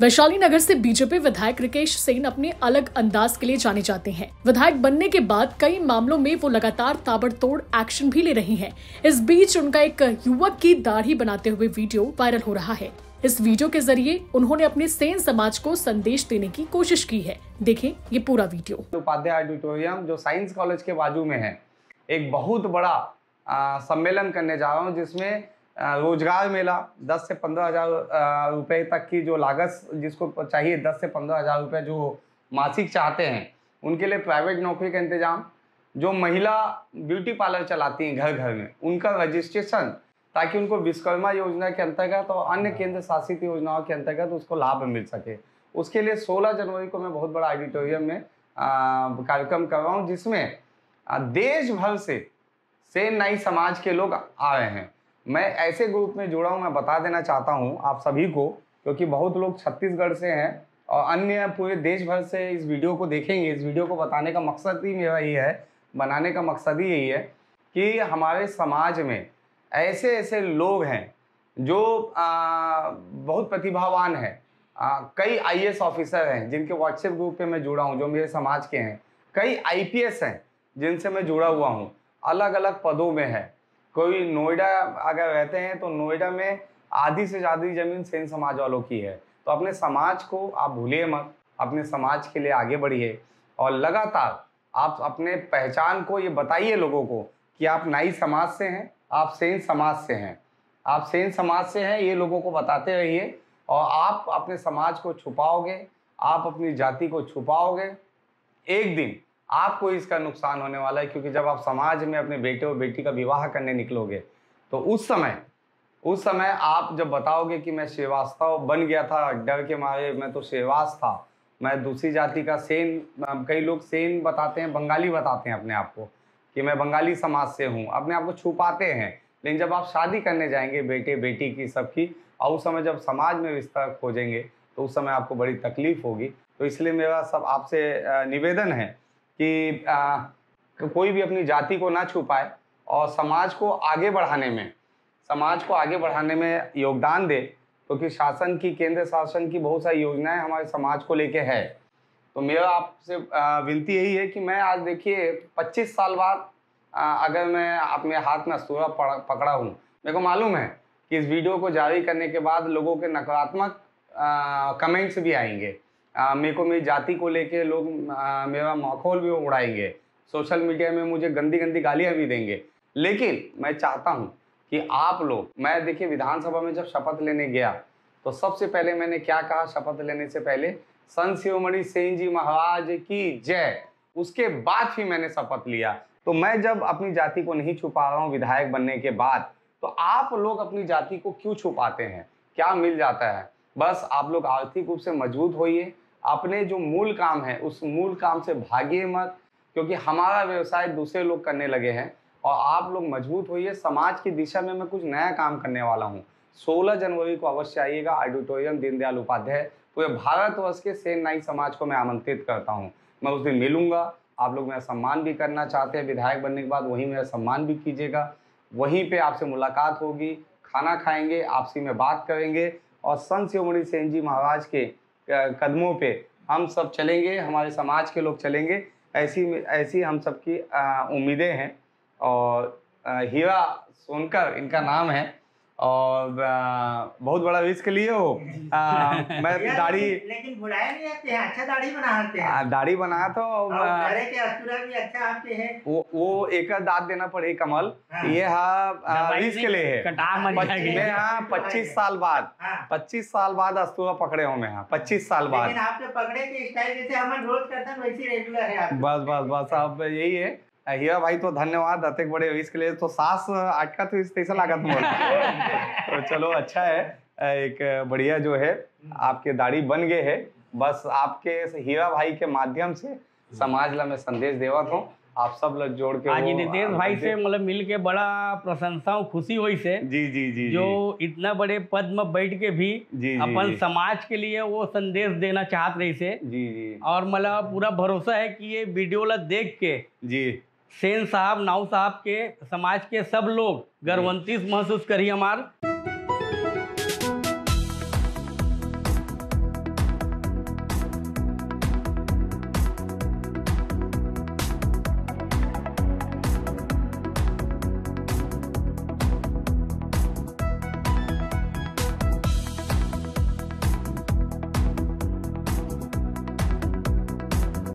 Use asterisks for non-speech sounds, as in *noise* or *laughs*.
वैशाली नगर से बीजेपी विधायक रिकेश सेन अपने अलग अंदाज के लिए जाने जाते हैं विधायक बनने के बाद कई मामलों में वो लगातार ताबड़तोड़ एक्शन भी ले रहे हैं। इस बीच उनका एक युवक की दाढ़ी बनाते हुए वीडियो वायरल हो रहा है इस वीडियो के जरिए उन्होंने अपने सेन समाज को संदेश देने की कोशिश की है देखें ये पूरा वीडियो उपाध्याय ऑडिटोरियम जो साइंस कॉलेज के बाजू में है एक बहुत बड़ा सम्मेलन करने जा रहा हूँ जिसमें रोजगार मेला दस से पंद्रह हजार रुपये तक की जो लागत जिसको चाहिए दस से पंद्रह हजार रुपये जो मासिक चाहते हैं उनके लिए प्राइवेट नौकरी का इंतजाम जो महिला ब्यूटी पार्लर चलाती हैं घर घर में उनका रजिस्ट्रेशन ताकि उनको विश्वकर्मा योजना के अंतर्गत और अन्य हाँ। केंद्र शासित योजनाओं के अंतर्गत उसको लाभ मिल सके उसके लिए 16 जनवरी को मैं बहुत बड़ा ऑडिटोरियम में कार्यक्रम कर रहा हूँ जिसमें देश भर से से नई समाज के लोग आ रहे हैं मैं ऐसे ग्रुप में जुड़ा हूँ मैं बता देना चाहता हूँ आप सभी को क्योंकि बहुत लोग छत्तीसगढ़ से हैं और अन्य पूरे देश भर से इस वीडियो को देखेंगे इस वीडियो को बताने का मकसद ही मेरा ये है बनाने का मकसद ही यही है कि हमारे समाज में ऐसे ऐसे लोग हैं जो आ, बहुत प्रतिभावान हैं कई आई ऑफिसर हैं जिनके व्हाट्सएप ग्रुप पर मैं जुड़ा हूँ जो मेरे समाज के हैं कई आई हैं जिनसे मैं जुड़ा हुआ हूँ अलग अलग पदों में है कोई नोएडा अगर रहते हैं तो नोएडा में आधी से ज़्यादा ज़मीन सेन समाज वालों की है तो अपने समाज को आप भूलिए मत अपने समाज के लिए आगे बढ़िए और लगातार आप अपने पहचान को ये बताइए लोगों को कि आप नाई समाज से हैं आप सेन समाज से हैं आप सेन समाज से हैं ये लोगों को बताते रहिए और आप अपने समाज को छुपाओगे आप अपनी जाति को छुपाओगे एक दिन आपको इसका नुकसान होने वाला है क्योंकि जब आप समाज में अपने बेटे और बेटी का विवाह करने निकलोगे तो उस समय उस समय आप जब बताओगे कि मैं श्रीवास्तव बन गया था डर के मारे मैं तो श्रीवास था मैं दूसरी जाति का सेन कई लोग सेन बताते हैं बंगाली बताते हैं अपने आप को कि मैं बंगाली समाज से हूँ अपने आप को छुपाते हैं लेकिन जब आप शादी करने जाएंगे बेटे बेटी की सबकी और उस समय जब समाज में विस्तार खोजेंगे तो उस समय आपको बड़ी तकलीफ होगी तो इसलिए मेरा सब आपसे निवेदन है कि आ, कोई भी अपनी जाति को ना छुपाए और समाज को आगे बढ़ाने में समाज को आगे बढ़ाने में योगदान दे क्योंकि तो शासन की केंद्र शासन की बहुत सारी योजनाएं हमारे समाज को लेके है तो मेरा आपसे विनती यही है कि मैं आज देखिए 25 साल बाद अगर मैं अपने हाथ में अस्तूरा पकड़ा हूँ मेरे को मालूम है कि इस वीडियो को जारी करने के बाद लोगों के नकारात्मक कमेंट्स भी आएंगे मेरे को मेरी जाति को लेके लोग मेरा माहौल भी उड़ाएंगे सोशल मीडिया में मुझे गंदी गंदी गालियाँ भी देंगे लेकिन मैं चाहता हूँ कि आप लोग मैं देखिए विधानसभा में जब शपथ लेने गया तो सबसे पहले मैंने क्या कहा शपथ लेने से पहले संत शिवमणि सेन जी महाराज की जय उसके बाद ही मैंने शपथ लिया तो मैं जब अपनी जाति को नहीं छुपा रहा हूँ विधायक बनने के बाद तो आप लोग अपनी जाति को क्यों छुपाते हैं क्या मिल जाता है बस आप लोग आर्थिक रूप से मजबूत होइए अपने जो मूल काम है उस मूल काम से भागिए मत क्योंकि हमारा व्यवसाय दूसरे लोग करने लगे हैं और आप लोग मजबूत होइए समाज की दिशा में मैं कुछ नया काम करने वाला हूँ 16 जनवरी को अवश्य आइएगा ऑडिटोरियम दीनदयाल उपाध्याय पूरे भारतवर्ष के सेन नाई समाज को मैं आमंत्रित करता हूँ मैं उस दिन मिलूंगा आप लोग मेरा सम्मान भी करना चाहते हैं विधायक बनने के बाद वहीं मेरा सम्मान भी कीजिएगा वहीं पर आपसे मुलाकात होगी खाना खाएंगे आपसी में बात करेंगे और संत शिवमणि सेन जी महाराज के कदमों पे हम सब चलेंगे हमारे समाज के लोग चलेंगे ऐसी ऐसी हम सबकी उम्मीदें हैं और हीरा सोनकर इनका नाम है और बहुत बड़ा रिस्क लिए हो आ, *laughs* मैं दाढ़ी लेकिन बुलाया नहीं आते हैं अच्छा दाढ़ी बनाते हैं दाढ़ी बना तो अरे के अस्तुरा भी अच्छा आते हैं वो वो एक दांत देना पड़े कमल हाँ। ये हाँ रिस्क ले है मैं यहाँ पच्चीस साल बाद हाँ। पच्चीस साल बाद अस्तुरा पकड़े हूँ मैं यहाँ पच्चीस साल बाद आपके पकड़े के स्टाइल जैसे हम रोज करते हैं वैसे रेगुलर है बस बस बस अब यही है हिवा भाई तो धन्यवाद अतिक बड़े इसके लिए तो सास अटका तो इस तैसा लागत मोल तो चलो अच्छा है एक बढ़िया जो है आपके दाढ़ी बन गए है बस आपके हीरा भाई के माध्यम से समाज ला मैं संदेश देवा हूँ आप सब लोग जोड़ के आज नितेश भाई से मतलब मिल के बड़ा प्रशंसा खुशी हुई से जी जी जी जो इतना बड़े पद में बैठ के भी जी, जी अपन जी, समाज के लिए वो संदेश देना चाहते रही से जी जी और मतलब पूरा भरोसा है कि ये वीडियो ला देख के जी सेन साहब नाउ साहब के समाज के सब लोग गर्वंतीस महसूस करी हमार